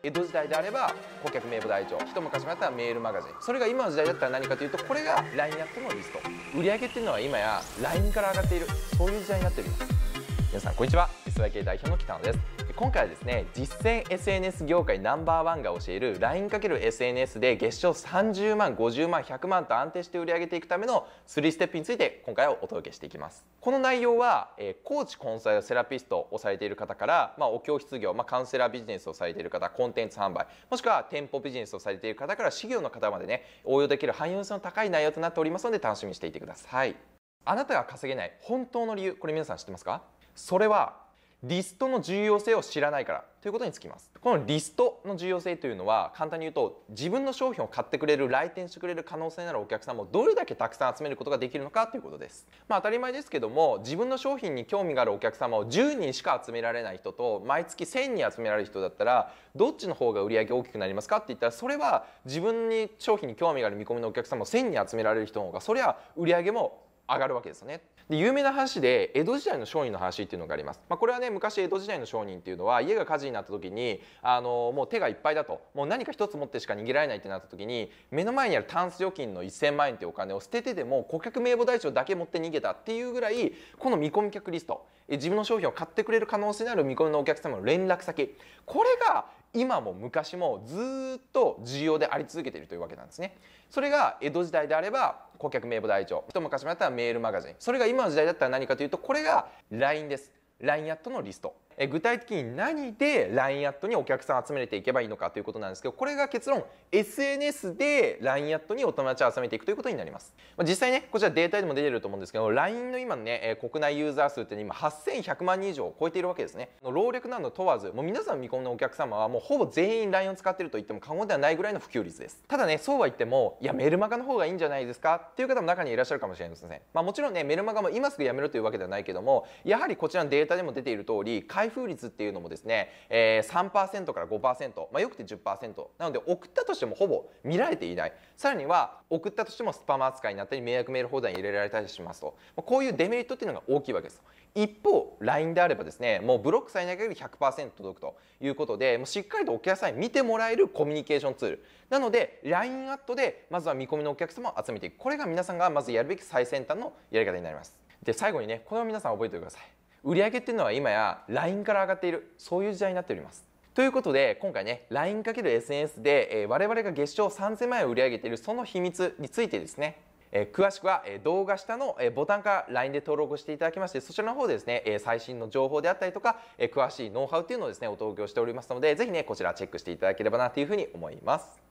江戸時代であれば顧客名簿台帳一昔前だったらメールマガジンそれが今の時代だったら何かというとこれが LINE アップのリスト売り上げっていうのは今や LINE から上がっているそういう時代になっております皆さんこんにちは代表の北野です今回はですね実践 SNS 業界ナンバーワンが教える LINE×SNS で月賞30万50万100万と安定して売り上げていくための3ステップについて今回はお届けしていきますこの内容は、えー、コーチコンサルセラピストをされている方から、まあ、お教室業、まあ、カウンセラービジネスをされている方コンテンツ販売もしくは店舗ビジネスをされている方から資業の方までね応用できる汎用性の高い内容となっておりますので楽しみにしていてくださいあなたが稼げない本当の理由これ皆さん知ってますかそれはリストの重要性を知らないからということにつきますこのリストの重要性というのは簡単に言うと自分の商品を買ってくれる来店してくれる可能性のあるお客さんをどれだけたくさん集めることができるのかということです、まあ、当たり前ですけども自分の商品に興味があるお客様を10人しか集められない人と毎月1000人集められる人だったらどっちの方が売り上げ大きくなりますかって言ったらそれは自分に商品に興味がある見込みのお客様を1000人集められる人の方がそれは売り上げも上がるわけですね。で有名な話で江戸時代の商人の話っていうのがあります、まあ、これはね昔江戸時代の商人っていうのは家が火事になった時にあのもう手がいっぱいだともう何か一つ持ってしか逃げられないってなった時に目の前にあるタンス預金の1,000万円っていうお金を捨ててでも顧客名簿台帳だけ持って逃げたっていうぐらいこの見込み客リスト自分の商品を買ってくれる可能性のある見込みのお客様の連絡先これが今も昔もずっと重要であり続けているというわけなんですねそれが江戸時代であれば顧客名簿台帳一昔前だったらメールマガジンそれが今の時代だったら何かというとこれが LINE です LINE やっとのリスト具体的に何で LINE アットにお客さん集めていけばいいのかということなんですけどこれが結論 SNS で LINE アットにお友達を集めていくということになります実際ねこちらデータでも出てると思うんですけど LINE の今のね国内ユーザー数って今8100万人以上を超えているわけですね労力など問わずもう皆さん見込みのお客様はもうほぼ全員 LINE を使ってると言っても過言ではないぐらいの普及率ですただねそうは言ってもいやメルマガの方がいいんじゃないですかっていう方も中にいらっしゃるかもしれませんまあもちろんねメルマガも今すぐやめるというわけではないけどもやはりこちらのデータでも出ている通り会開封率っていうのもですね、えー、3%から5%、まあ、よくて10%なので送ったとしてもほぼ見られていないさらには送ったとしてもスパム扱いになったり迷惑メール放題に入れられたりしますと、まあ、こういうデメリットっていうのが大きいわけです一方 LINE であればですねもうブロックされない限り100%届くということでもうしっかりとお客さんに見てもらえるコミュニケーションツールなので LINE アットでまずは見込みのお客様を集めていくこれが皆さんがまずやるべき最先端のやり方になりますで最後にねこれを皆さん覚えててください売上っていうのは今や LINE から上がっているそういう時代になっておりますということで今回ね LINE×SNS で、えー、我々が月賞3000万円を売り上げているその秘密についてですねえー、詳しくは、えー、動画下の、えー、ボタンから LINE で登録していただきましてそちらの方でですね、えー、最新の情報であったりとか、えー、詳しいノウハウっていうのをですねお届けをしておりますのでぜひねこちらチェックしていただければなというふうに思います。